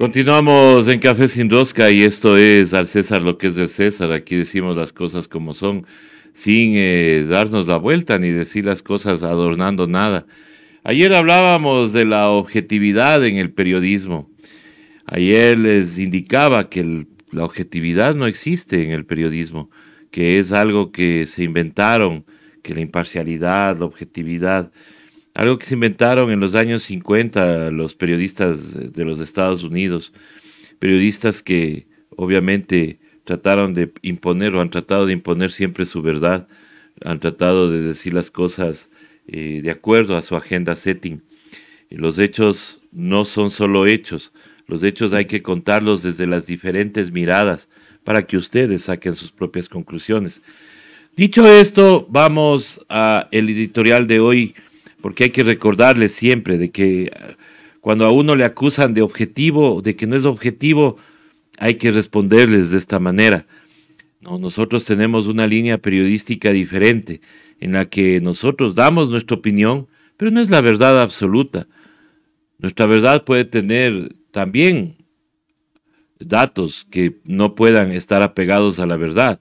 Continuamos en Café Sin Rosca y esto es al César lo que es del César. Aquí decimos las cosas como son, sin eh, darnos la vuelta ni decir las cosas adornando nada. Ayer hablábamos de la objetividad en el periodismo. Ayer les indicaba que la objetividad no existe en el periodismo, que es algo que se inventaron, que la imparcialidad, la objetividad algo que se inventaron en los años 50 los periodistas de los Estados Unidos, periodistas que obviamente trataron de imponer o han tratado de imponer siempre su verdad, han tratado de decir las cosas eh, de acuerdo a su agenda setting. Los hechos no son solo hechos, los hechos hay que contarlos desde las diferentes miradas para que ustedes saquen sus propias conclusiones. Dicho esto, vamos a el editorial de hoy porque hay que recordarles siempre de que ah, cuando a uno le acusan de objetivo, de que no es objetivo, hay que responderles de esta manera. nosotros tenemos una línea periodística diferente en la que nosotros damos nuestra opinión, pero no es la verdad absoluta. Nuestra verdad puede tener también datos que no puedan estar apegados a la verdad.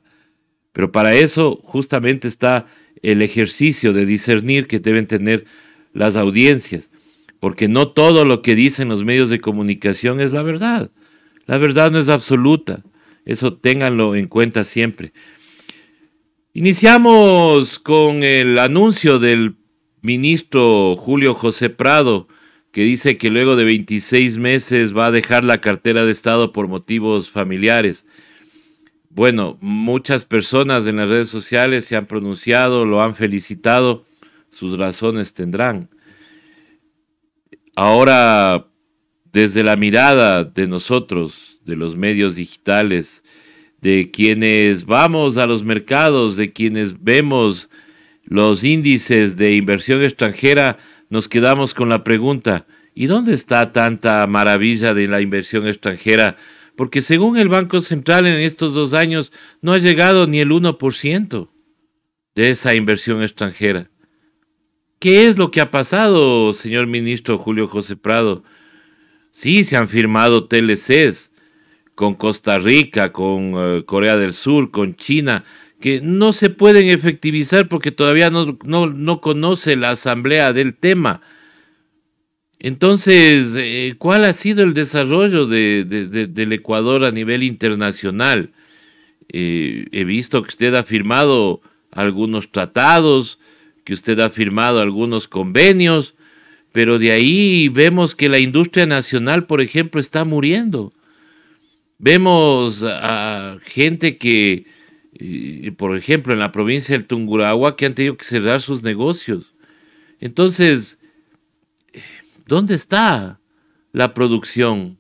Pero para eso justamente está el ejercicio de discernir que deben tener las audiencias, porque no todo lo que dicen los medios de comunicación es la verdad. La verdad no es absoluta. Eso ténganlo en cuenta siempre. Iniciamos con el anuncio del ministro Julio José Prado, que dice que luego de 26 meses va a dejar la cartera de Estado por motivos familiares bueno, muchas personas en las redes sociales se han pronunciado, lo han felicitado, sus razones tendrán. Ahora, desde la mirada de nosotros, de los medios digitales, de quienes vamos a los mercados, de quienes vemos los índices de inversión extranjera, nos quedamos con la pregunta, ¿y dónde está tanta maravilla de la inversión extranjera? porque según el Banco Central en estos dos años no ha llegado ni el 1% de esa inversión extranjera. ¿Qué es lo que ha pasado, señor ministro Julio José Prado? Sí, se han firmado TLCs con Costa Rica, con eh, Corea del Sur, con China, que no se pueden efectivizar porque todavía no conoce la asamblea del tema. Entonces, eh, ¿cuál ha sido el desarrollo del Ecuador a nivel internacional? Eh, he visto que usted ha firmado algunos tratados, que usted ha firmado algunos convenios, pero de ahí vemos que la industria nacional, por ejemplo, está muriendo. Vemos a gente que, eh, por ejemplo, en la provincia del Tungurahua, que han tenido que cerrar sus negocios. Entonces, ¿Dónde está la producción?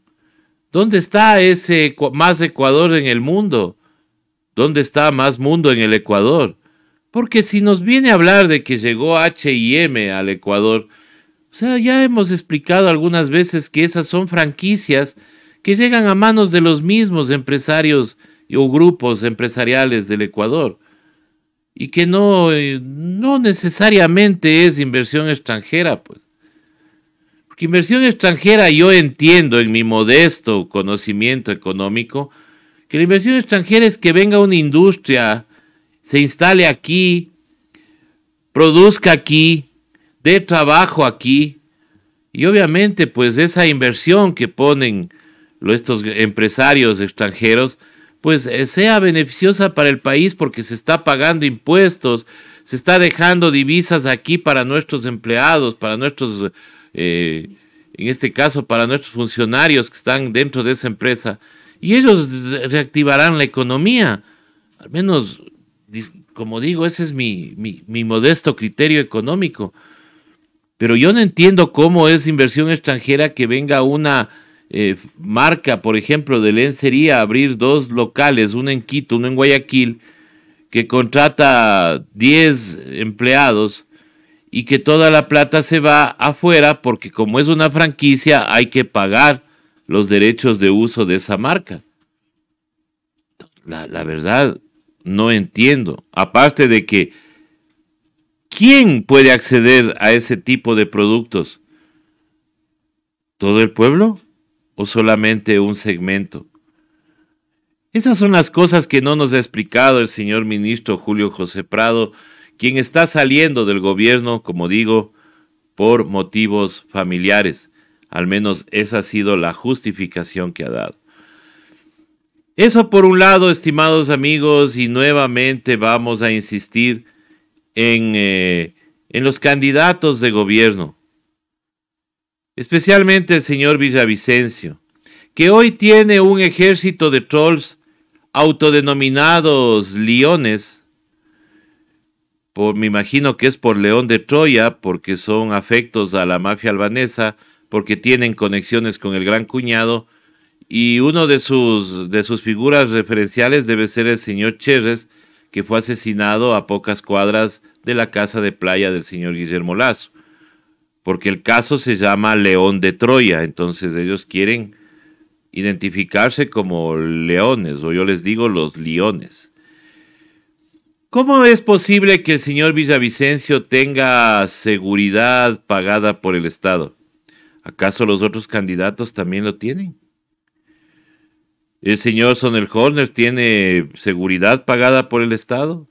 ¿Dónde está ese más Ecuador en el mundo? ¿Dónde está más mundo en el Ecuador? Porque si nos viene a hablar de que llegó HM al Ecuador, o sea, ya hemos explicado algunas veces que esas son franquicias que llegan a manos de los mismos empresarios o grupos empresariales del Ecuador y que no, eh, no necesariamente es inversión extranjera, pues. Que inversión extranjera, yo entiendo en mi modesto conocimiento económico, que la inversión extranjera es que venga una industria, se instale aquí, produzca aquí, dé trabajo aquí. Y obviamente, pues esa inversión que ponen estos empresarios extranjeros, pues eh, sea beneficiosa para el país porque se está pagando impuestos, se está dejando divisas aquí para nuestros empleados, para nuestros eh, en este caso para nuestros funcionarios que están dentro de esa empresa, y ellos reactivarán la economía. Al menos, como digo, ese es mi, modesto criterio económico. Pero yo no entiendo cómo es inversión extranjera que venga una eh, marca, por ejemplo, de lencería a abrir dos locales, uno en Quito, uno en Guayaquil, que contrata 10 empleados y que toda la plata se va afuera porque como es una franquicia hay que pagar los derechos de uso de esa marca. La, verdad, no entiendo. Aparte de que, ¿quién puede acceder a ese tipo de productos? ¿Todo el pueblo o solamente un segmento? Esas son las cosas que no nos ha explicado el señor ministro Julio José Prado quien está saliendo del gobierno, como digo, por motivos familiares. Al menos esa ha sido la justificación que ha dado. Eso por un lado, estimados amigos, y nuevamente vamos a insistir en, eh, en los candidatos de gobierno, especialmente el señor Villavicencio, que hoy tiene un ejército de trolls autodenominados leones, me imagino que es por León de Troya, porque son afectos a la mafia albanesa, porque tienen conexiones con el gran cuñado, y uno de sus, de sus figuras referenciales debe ser el señor Cherres, que fue asesinado a pocas cuadras de la casa de playa del señor Guillermo Lazo, porque el caso se llama León de Troya, entonces ellos quieren identificarse como leones, o yo les digo los leones. ¿Cómo es posible que el señor Villavicencio tenga seguridad pagada por el Estado? ¿Acaso los otros candidatos también lo tienen? El señor Sonel Horner tiene seguridad pagada por el Estado.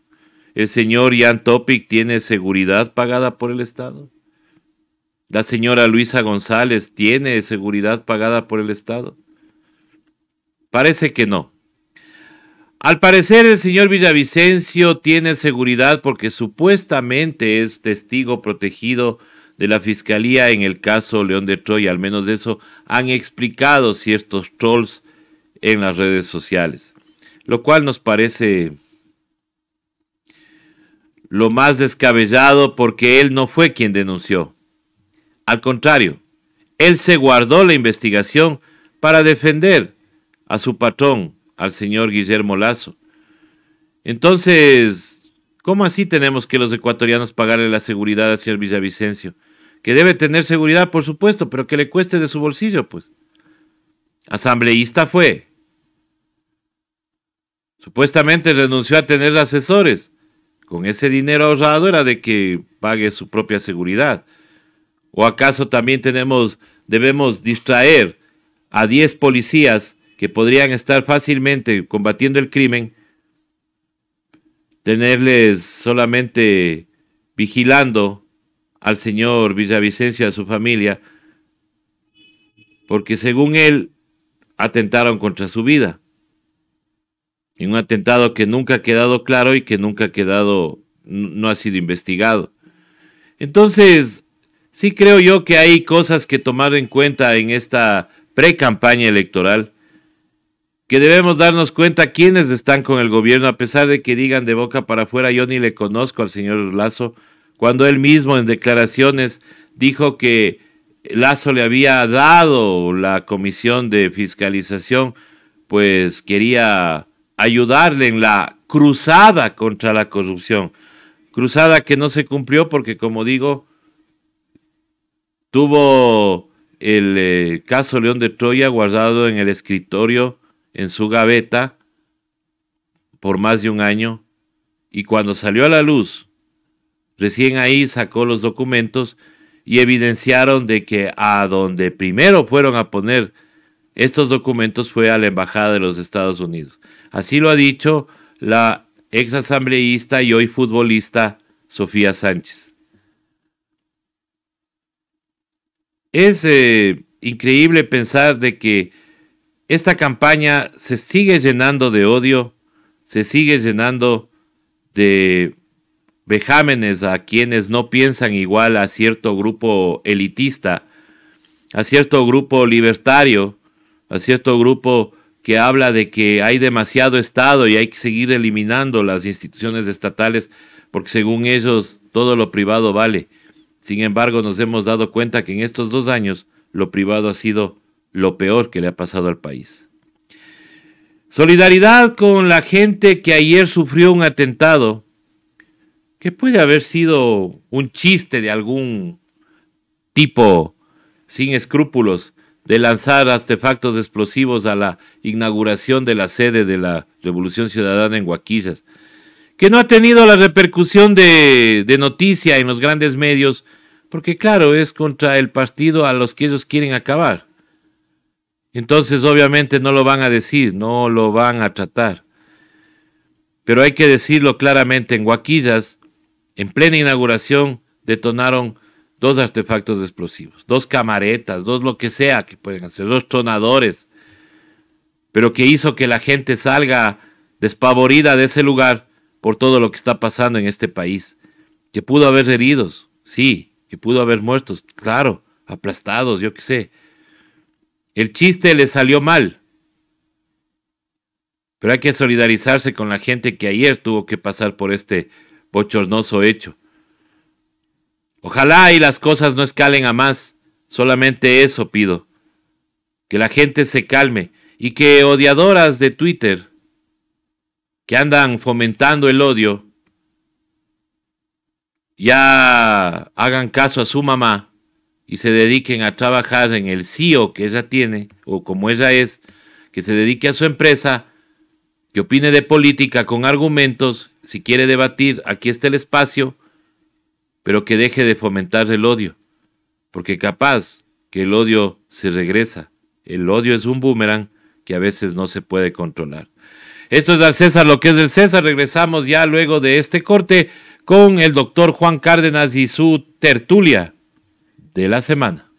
El señor Jan Topic tiene seguridad pagada por el Estado. La señora Luisa González tiene seguridad pagada por el Estado. Parece que no. Al parecer el señor Villavicencio tiene seguridad porque supuestamente es testigo protegido de la fiscalía en el caso León de Troya. Al menos de eso han explicado ciertos trolls en las redes sociales. Lo cual nos parece lo más descabellado porque él no fue quien denunció. Al contrario, él se guardó la investigación para defender a su patrón, al señor Guillermo Lazo. Entonces, ¿cómo así tenemos que los ecuatorianos pagarle la seguridad al señor Villavicencio? Que debe tener seguridad, por supuesto, pero que le cueste de su bolsillo, pues. Asambleísta fue. Supuestamente renunció a tener asesores. Con ese dinero ahorrado era de que pague su propia seguridad. ¿O acaso también tenemos, debemos distraer a 10 policías que podrían estar fácilmente combatiendo el crimen, tenerles solamente vigilando al señor Villavicencio y a su familia, porque según él atentaron contra su vida. En un atentado que nunca ha quedado claro y que nunca ha quedado, no ha sido investigado. Entonces, sí creo yo que hay cosas que tomar en cuenta en esta pre-campaña electoral que debemos darnos cuenta quiénes están con el gobierno, a pesar de que digan de boca para afuera, yo ni le conozco al señor Lazo, cuando él mismo en declaraciones dijo que Lazo le había dado la comisión de fiscalización, pues quería ayudarle en la cruzada contra la corrupción. Cruzada que no se cumplió porque, como digo, tuvo el eh, caso León de Troya guardado en el escritorio en su gaveta por más de un año y cuando salió a la luz, recién ahí sacó los documentos y evidenciaron de que a donde primero fueron a poner estos documentos fue a la Embajada de los Estados Unidos. Así lo ha dicho la ex asambleísta y hoy futbolista Sofía Sánchez. Es eh, increíble pensar de que esta campaña se sigue llenando de odio, se sigue llenando de vejámenes a quienes no piensan igual a cierto grupo elitista, a cierto grupo libertario, a cierto grupo que habla de que hay demasiado Estado y hay que seguir eliminando las instituciones estatales porque según ellos todo lo privado vale. Sin embargo, nos hemos dado cuenta que en estos dos años lo privado ha sido lo peor que le ha pasado al país. Solidaridad con la gente que ayer sufrió un atentado que puede haber sido un chiste de algún tipo sin escrúpulos de lanzar artefactos explosivos a la inauguración de la sede de la Revolución Ciudadana en Guaquillas que no ha tenido la repercusión de, noticia en los grandes medios, porque claro, es contra el partido a los que ellos quieren acabar. Entonces obviamente no lo van a decir, no lo van a tratar. Pero hay que decirlo claramente, en Guaquillas en plena inauguración, detonaron dos artefactos explosivos, dos camaretas, dos lo que sea que pueden hacer, dos tronadores, pero que hizo que la gente salga despavorida de ese lugar por todo lo que está pasando en este país. Que pudo haber heridos, sí, que pudo haber muertos, claro, aplastados, yo qué sé, el chiste le salió mal. Pero hay que solidarizarse con la gente que ayer tuvo que pasar por este bochornoso hecho. Ojalá y las cosas no escalen a más. Solamente eso pido. Que la gente se calme y que odiadoras de Twitter que andan fomentando el odio ya hagan caso a su mamá y se dediquen a trabajar en el CEO que ella tiene o como ella es, que se dedique a su empresa, que opine de política con argumentos, si quiere debatir, aquí está el espacio, pero que deje de fomentar el odio, porque capaz que el odio se regresa. El odio es un boomerang que a veces no se puede controlar. Esto es al César lo que es del César. Regresamos ya luego de este corte con el doctor Juan Cárdenas y su tertulia de la semana.